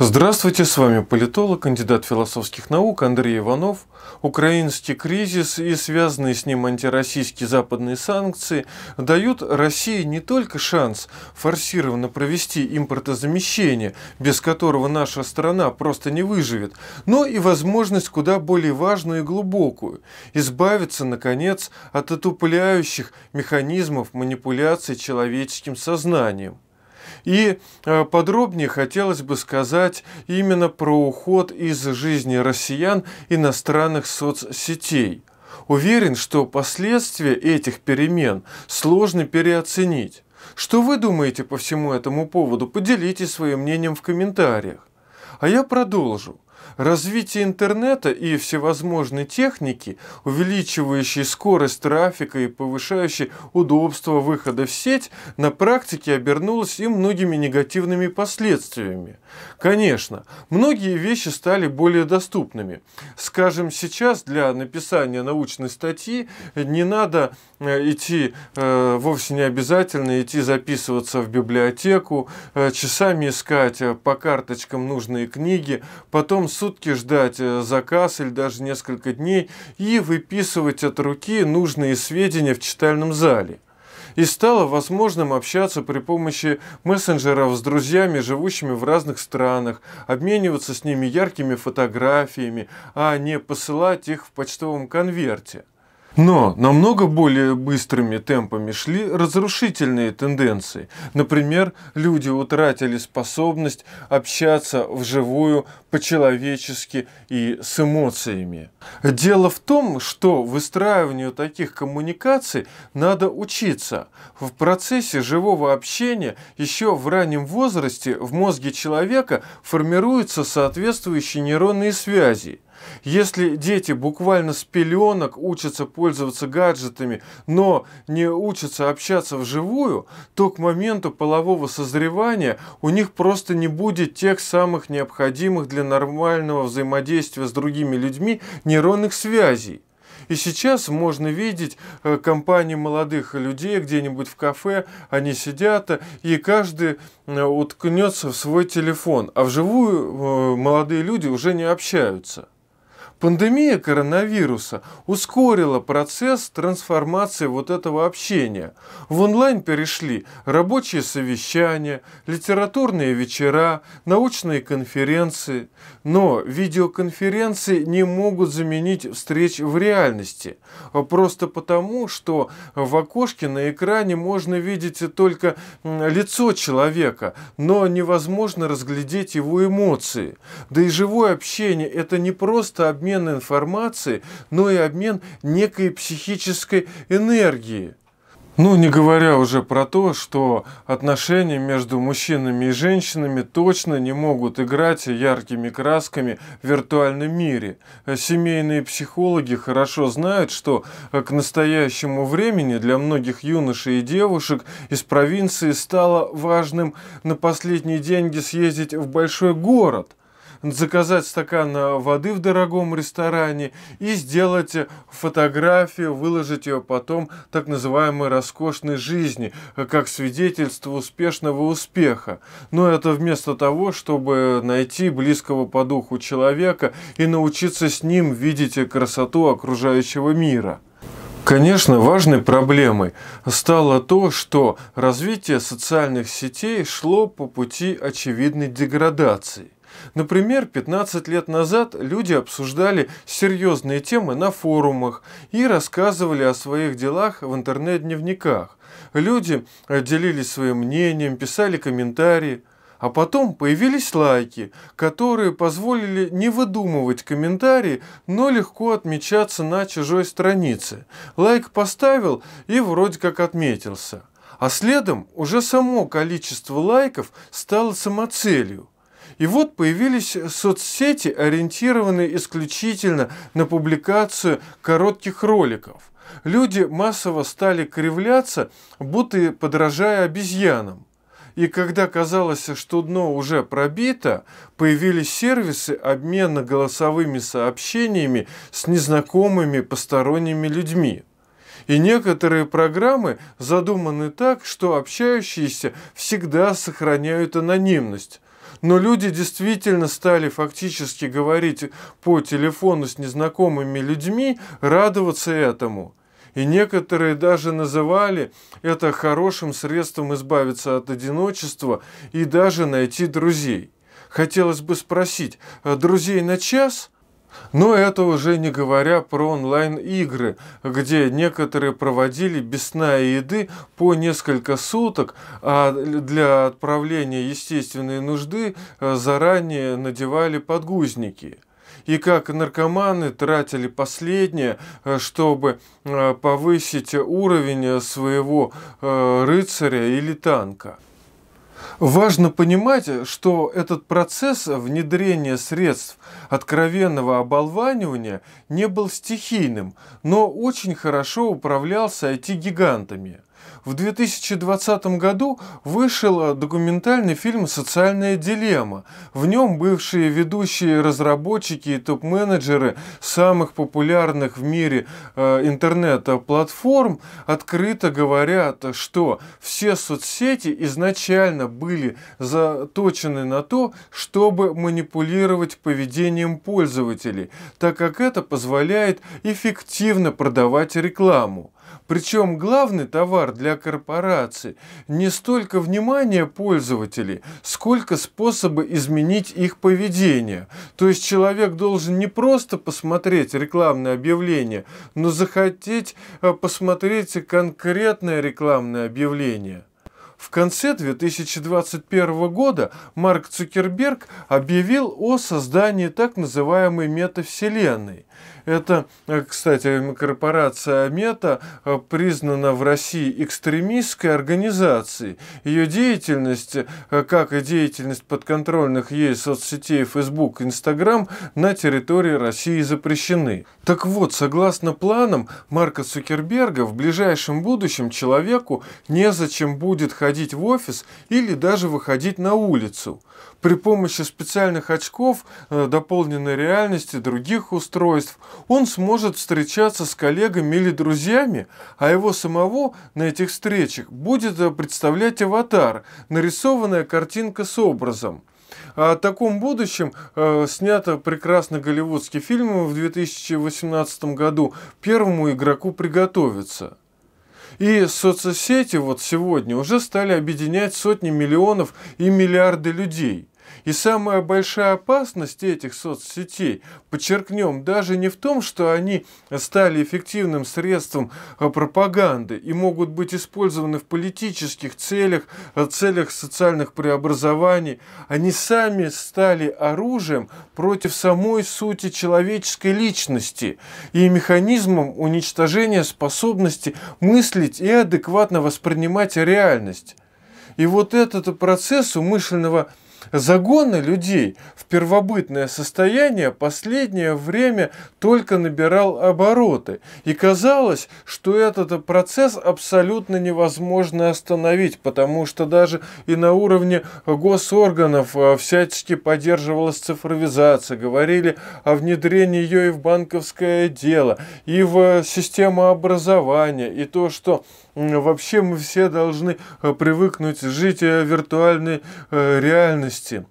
Здравствуйте, с вами политолог, кандидат философских наук Андрей Иванов. Украинский кризис и связанные с ним антироссийские западные санкции дают России не только шанс форсированно провести импортозамещение, без которого наша страна просто не выживет, но и возможность куда более важную и глубокую – избавиться, наконец, от отупляющих механизмов манипуляций человеческим сознанием. И э, подробнее хотелось бы сказать именно про уход из жизни россиян иностранных соцсетей. Уверен, что последствия этих перемен сложно переоценить. Что вы думаете по всему этому поводу? Поделитесь своим мнением в комментариях. А я продолжу. Развитие интернета и всевозможной техники, увеличивающей скорость трафика и повышающей удобство выхода в сеть, на практике обернулось и многими негативными последствиями. Конечно, многие вещи стали более доступными. Скажем, сейчас для написания научной статьи не надо э, идти, э, вовсе не обязательно идти записываться в библиотеку, э, часами искать э, по карточкам нужные книги, потом с сутки ждать э, заказ или даже несколько дней и выписывать от руки нужные сведения в читальном зале и стало возможным общаться при помощи мессенджеров с друзьями, живущими в разных странах, обмениваться с ними яркими фотографиями, а не посылать их в почтовом конверте. Но намного более быстрыми темпами шли разрушительные тенденции. Например, люди утратили способность общаться вживую, по-человечески и с эмоциями. Дело в том, что выстраиванию таких коммуникаций надо учиться. В процессе живого общения еще в раннем возрасте в мозге человека формируются соответствующие нейронные связи – если дети буквально с пеленок учатся пользоваться гаджетами, но не учатся общаться вживую, то к моменту полового созревания у них просто не будет тех самых необходимых для нормального взаимодействия с другими людьми нейронных связей. И сейчас можно видеть э, компании молодых людей где-нибудь в кафе, они сидят, и каждый э, уткнется в свой телефон, а вживую э, молодые люди уже не общаются. Пандемия коронавируса ускорила процесс трансформации вот этого общения. В онлайн перешли рабочие совещания, литературные вечера, научные конференции. Но видеоконференции не могут заменить встреч в реальности. А просто потому, что в окошке на экране можно видеть только лицо человека, но невозможно разглядеть его эмоции. Да и живое общение – это не просто обмен обмен информации, но и обмен некой психической энергии. Ну, не говоря уже про то, что отношения между мужчинами и женщинами точно не могут играть яркими красками в виртуальном мире. Семейные психологи хорошо знают, что к настоящему времени для многих юношей и девушек из провинции стало важным на последние деньги съездить в большой город заказать стакан э, воды в дорогом ресторане и сделать фотографию, выложить ее потом так называемой роскошной жизни, э, как свидетельство успешного успеха. Но это вместо того, чтобы найти близкого по духу человека и научиться с ним видеть красоту окружающего мира. Конечно, важной проблемой стало то, что развитие социальных сетей шло по пути очевидной деградации. Например, 15 лет назад люди обсуждали серьезные темы на форумах и рассказывали о своих делах в интернет-дневниках. Люди делились своим мнением, писали комментарии. А потом появились лайки, которые позволили не выдумывать комментарии, но легко отмечаться на чужой странице. Лайк поставил и вроде как отметился. А следом уже само количество лайков стало самоцелью. И вот появились соцсети, ориентированные исключительно на публикацию коротких роликов. Люди массово стали кривляться, будто подражая обезьянам. И когда казалось, что дно уже пробито, появились сервисы обмена голосовыми сообщениями с незнакомыми посторонними людьми. И некоторые программы задуманы так, что общающиеся всегда сохраняют анонимность, но люди действительно стали фактически говорить по телефону с незнакомыми людьми, радоваться этому. И некоторые даже называли это хорошим средством избавиться от одиночества и даже найти друзей. Хотелось бы спросить, а друзей на час – но это уже не говоря про онлайн-игры, где некоторые проводили без сна и еды по несколько суток, а для отправления естественной нужды э, заранее надевали подгузники и как наркоманы тратили последнее, э, чтобы э, повысить уровень своего рыцаря или танка. Важно понимать, что этот процесс внедрения средств откровенного оболванивания не был стихийным, но очень хорошо управлялся IT-гигантами – в 2020 году вышел документальный фильм «Социальная дилемма». В нем бывшие ведущие разработчики и топ-менеджеры самых популярных в мире э, интернета-платформ открыто говорят, что все соцсети изначально были заточены на то, чтобы манипулировать поведением пользователей, так как это позволяет эффективно продавать рекламу. Причем главный товар для корпорации не столько внимание пользователей, сколько способы изменить их поведение. То есть человек должен не просто посмотреть рекламное объявление, но захотеть э, посмотреть конкретное рекламное объявление. В конце 2021 года Марк Цукерберг объявил о создании так называемой метавселенной – это, э, кстати, корпорация Мета э, признана в России экстремистской организацией. Ее деятельность, э, как и деятельность подконтрольных ей соцсетей Facebook, Instagram, на территории России запрещены. Так вот, согласно планам Марка Цукерберга, в ближайшем будущем человеку незачем будет ходить в офис или даже выходить на улицу при помощи специальных очков э, дополненной реальности других устройств он сможет встречаться с коллегами или друзьями, а его самого на этих встречах будет э, представлять аватар, нарисованная картинка с образом. О таком будущем э, снято прекрасно голливудский фильм в 2018 году «Первому игроку приготовиться». И соцсети вот сегодня уже стали объединять сотни миллионов и миллиарды людей. И самая большая опасность этих соцсетей, подчеркнем, даже не в том, что они стали эффективным средством э, пропаганды и могут быть использованы в политических целях, э, целях социальных преобразований. Они сами стали оружием против самой сути человеческой личности и механизмом уничтожения способности мыслить и адекватно воспринимать реальность. И вот этот процесс умышленного Загоны людей в первобытное состояние последнее время только набирал обороты, и казалось, что этот процесс абсолютно невозможно остановить, потому что даже и на уровне госорганов а, всячески поддерживалась цифровизация, говорили о внедрении ее и в банковское дело, и в а, систему образования, и то, что вообще мы все должны э, привыкнуть жить э, в виртуальной э, реальности.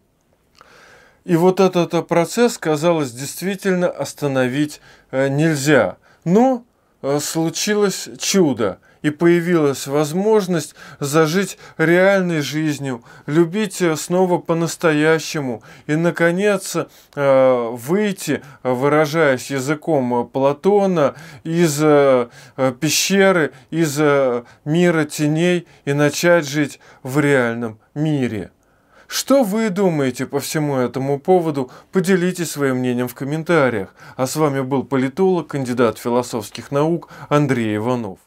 И вот этот процесс, казалось, действительно остановить нельзя. Но ну, Э, случилось чудо, и появилась возможность зажить реальной жизнью, любить э, снова по-настоящему и, наконец, э, выйти, выражаясь языком Платона, из пещеры, из мира теней и начать жить в реальном мире. Что вы думаете по всему этому поводу, поделитесь своим мнением в комментариях. А с вами был политолог, кандидат философских наук Андрей Иванов.